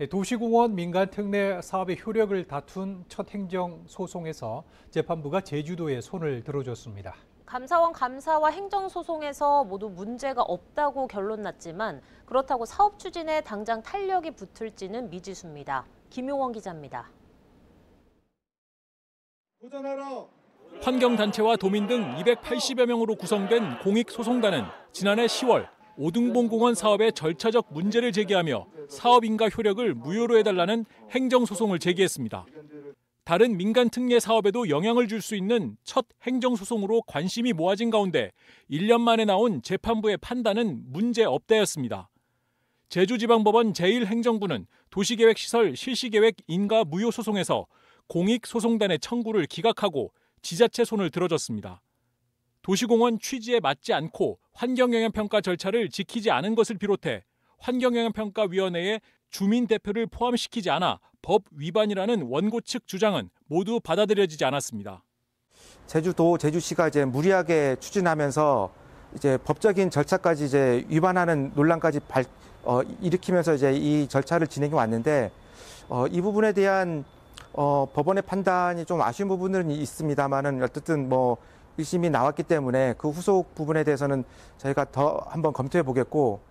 네, 도시공원 민간 특례 사업의 효력을 다툰 첫 행정 소송에서 재판부가 제주도에 손을 들어줬습니다. 감사원 감사와 행정 소송에서 모두 문제가 없다고 결론 났지만 그렇다고 사업 추진에 당장 탄력이 붙을지는 미지수입니다. 김용원 기자입니다. 도전하러. 환경단체와 도민 등 280여 명으로 구성된 공익소송단은 지난해 10월 오등봉 공원 사업의 절차적 문제를 제기하며 사업인가 효력을 무효로 해달라는 행정소송을 제기했습니다. 다른 민간 특례 사업에도 영향을 줄 수 있는 첫 행정소송으로 관심이 모아진 가운데 1년 만에 나온 재판부의 판단은 문제 없다였습니다. 제주지방법원 제1행정부는 도시계획시설 실시계획 인가 무효 소송에서 공익소송단의 청구를 기각하고 지자체 손을 들어줬습니다. 도시공원 취지에 맞지 않고 환경영향평가 절차를 지키지 않은 것을 비롯해 환경영향평가위원회에 주민 대표를 포함시키지 않아 법 위반이라는 원고 측 주장은 모두 받아들여지지 않았습니다. 제주도 제주시가 이제 무리하게 추진하면서 이제 법적인 절차까지 이제 위반하는 논란까지 발, 어, 일으키면서 이제 이 절차를 진행해 왔는데 어, 이 부분에 대한 어, 법원의 판단이 좀 아쉬운 부분은 있습니다만은 어쨌든 뭐 의심이 나왔기 때문에 그 후속 부분에 대해서는 저희가 더 한번 검토해 보겠고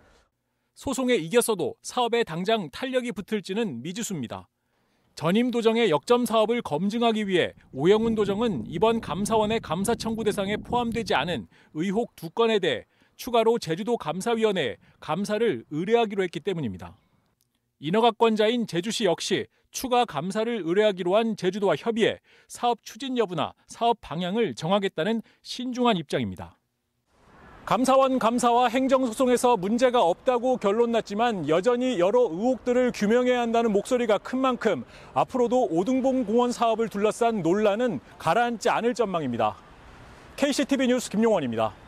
소송에 이겼어도 사업에 당장 탄력이 붙을지는 미지수입니다. 전임 도정의 역점 사업을 검증하기 위해 오영훈 도정은 이번 감사원의 감사 청구 대상에 포함되지 않은 의혹 두 건에 대해 추가로 제주도 감사위원회에 감사를 의뢰하기로 했기 때문입니다. 인허가권자인 제주시 역시 추가 감사를 의뢰하기로 한 제주도와 협의해 사업 추진 여부나 사업 방향을 정하겠다는 신중한 입장입니다. 감사원 감사와 행정소송에서 문제가 없다고 결론 났지만 여전히 여러 의혹들을 규명해야 한다는 목소리가 큰 만큼 앞으로도 오등봉 공원 사업을 둘러싼 논란은 가라앉지 않을 전망입니다. KCTV 뉴스 김용원입니다.